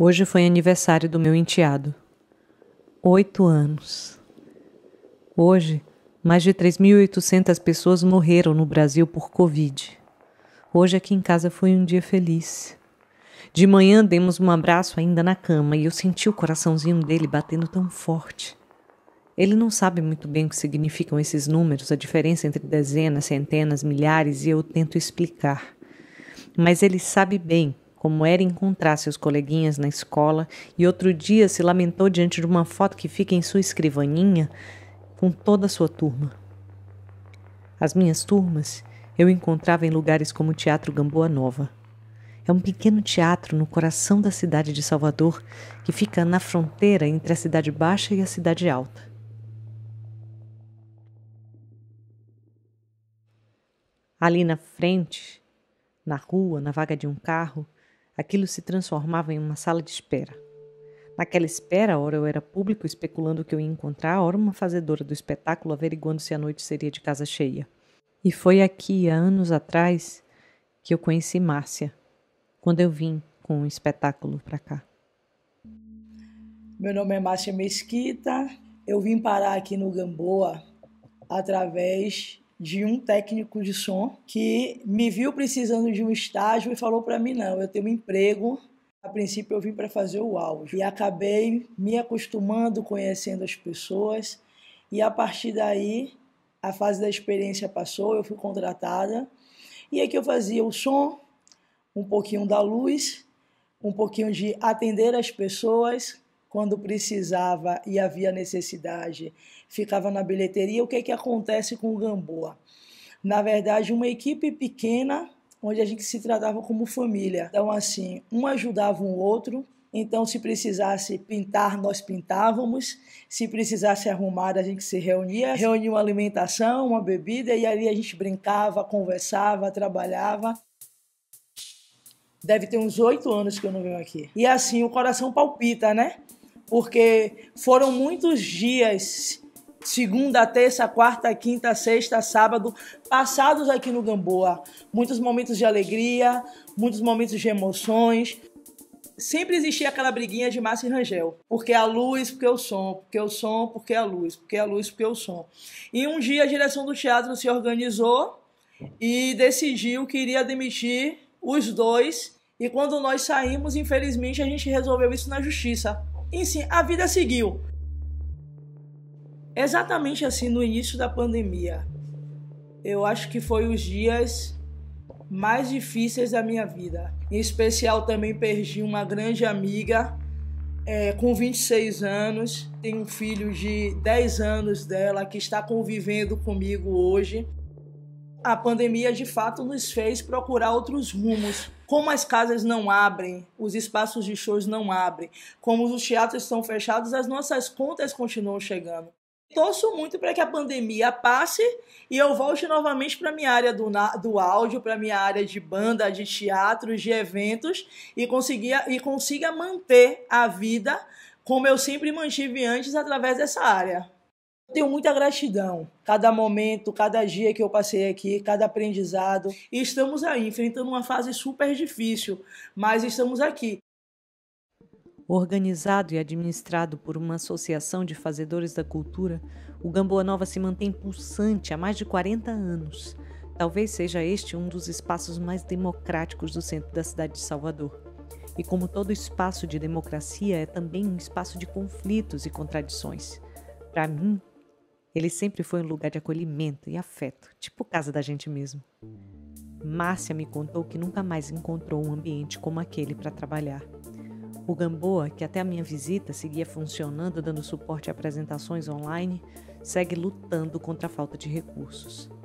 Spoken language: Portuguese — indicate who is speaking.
Speaker 1: Hoje foi aniversário do meu enteado. Oito anos. Hoje, mais de 3.800 pessoas morreram no Brasil por Covid. Hoje aqui em casa foi um dia feliz. De manhã demos um abraço ainda na cama e eu senti o coraçãozinho dele batendo tão forte. Ele não sabe muito bem o que significam esses números, a diferença entre dezenas, centenas, milhares, e eu tento explicar. Mas ele sabe bem como era encontrar seus coleguinhas na escola, e outro dia se lamentou diante de uma foto que fica em sua escrivaninha com toda a sua turma. As minhas turmas eu encontrava em lugares como o Teatro Gamboa Nova. É um pequeno teatro no coração da cidade de Salvador que fica na fronteira entre a Cidade Baixa e a Cidade Alta. Ali na frente, na rua, na vaga de um carro, aquilo se transformava em uma sala de espera. Naquela espera, ora eu era público especulando o que eu ia encontrar, ora uma fazedora do espetáculo averiguando se a noite seria de casa cheia. E foi aqui, há anos atrás, que eu conheci Márcia, quando eu vim com o um espetáculo para cá.
Speaker 2: Meu nome é Márcia Mesquita, eu vim parar aqui no Gamboa através de um técnico de som que me viu precisando de um estágio e falou para mim: não, eu tenho um emprego. A princípio eu vim para fazer o áudio e acabei me acostumando, conhecendo as pessoas e a partir daí a fase da experiência passou, eu fui contratada e aqui eu fazia o som, um pouquinho da luz, um pouquinho de atender as pessoas, quando precisava e havia necessidade, ficava na bilheteria. O que, é que acontece com o Gamboa? Na verdade, uma equipe pequena, onde a gente se tratava como família. Então, assim, um ajudava o outro. Então, se precisasse pintar, nós pintávamos. Se precisasse arrumar, a gente se reunia, reunia uma alimentação, uma bebida, e ali a gente brincava, conversava, trabalhava. Deve ter uns oito anos que eu não venho aqui. E assim, o coração palpita, né? porque foram muitos dias segunda, terça, quarta, quinta, sexta, sábado, passados aqui no Gamboa. Muitos momentos de alegria, muitos momentos de emoções. Sempre existia aquela briguinha de Márcio e Rangel, porque a luz, porque o som, porque o som, porque a luz, porque a luz, porque o som. E um dia a direção do teatro se organizou e decidiu que iria demitir os dois. E quando nós saímos, infelizmente, a gente resolveu isso na justiça enfim, a vida seguiu. Exatamente assim no início da pandemia. Eu acho que foi os dias mais difíceis da minha vida. Em especial também perdi uma grande amiga é, com 26 anos, tem um filho de 10 anos dela que está convivendo comigo hoje. A pandemia de fato nos fez procurar outros rumos. Como as casas não abrem, os espaços de shows não abrem, como os teatros estão fechados, as nossas contas continuam chegando. Torço muito para que a pandemia passe e eu volte novamente para minha área do, do áudio, para minha área de banda, de teatros, de eventos e, e consiga manter a vida como eu sempre mantive antes através dessa área. Tenho muita gratidão. Cada momento, cada dia que eu passei aqui, cada aprendizado. E estamos aí, enfrentando uma fase super difícil, mas estamos aqui.
Speaker 1: Organizado e administrado por uma associação de fazedores da cultura, o Gamboa Nova se mantém pulsante há mais de 40 anos. Talvez seja este um dos espaços mais democráticos do centro da cidade de Salvador. E como todo espaço de democracia, é também um espaço de conflitos e contradições. Para mim, ele sempre foi um lugar de acolhimento e afeto, tipo casa da gente mesmo. Márcia me contou que nunca mais encontrou um ambiente como aquele para trabalhar. O Gamboa, que até a minha visita seguia funcionando dando suporte a apresentações online, segue lutando contra a falta de recursos.